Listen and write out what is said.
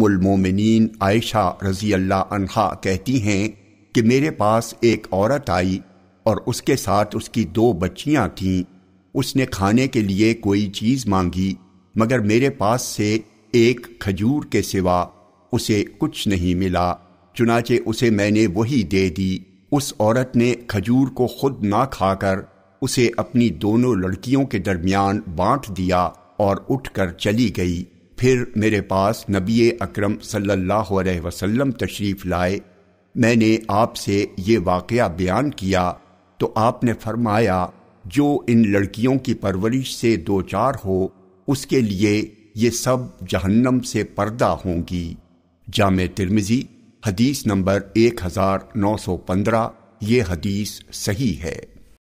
उलमोमिन आयशा रजी अल्लाह अनहा कहती हैं कि मेरे पास एक औरत आई और उसके साथ उसकी दो बच्चियां थीं उसने खाने के लिए कोई चीज़ मांगी मगर मेरे पास से एक खजूर के सिवा उसे कुछ नहीं मिला चुनाचे उसे मैंने वही दे दी उस औरत ने खजूर को खुद ना खाकर उसे अपनी दोनों लड़कियों के दरमियान बांट दिया और उठकर चली गई फिर मेरे पास नबी अक्रम सल्लल्लाहु अलैहि वसल्लम तशरीफ़ लाए मैंने आपसे ये वाक़ बयान किया तो आपने फरमाया जो इन लड़कियों की परवरिश से दो चार हो उसके लिए ये सब जहन्नम से पर्दा होंगी जाम तिरमिज़ी हदीस नंबर 1915 ये हदीस सही है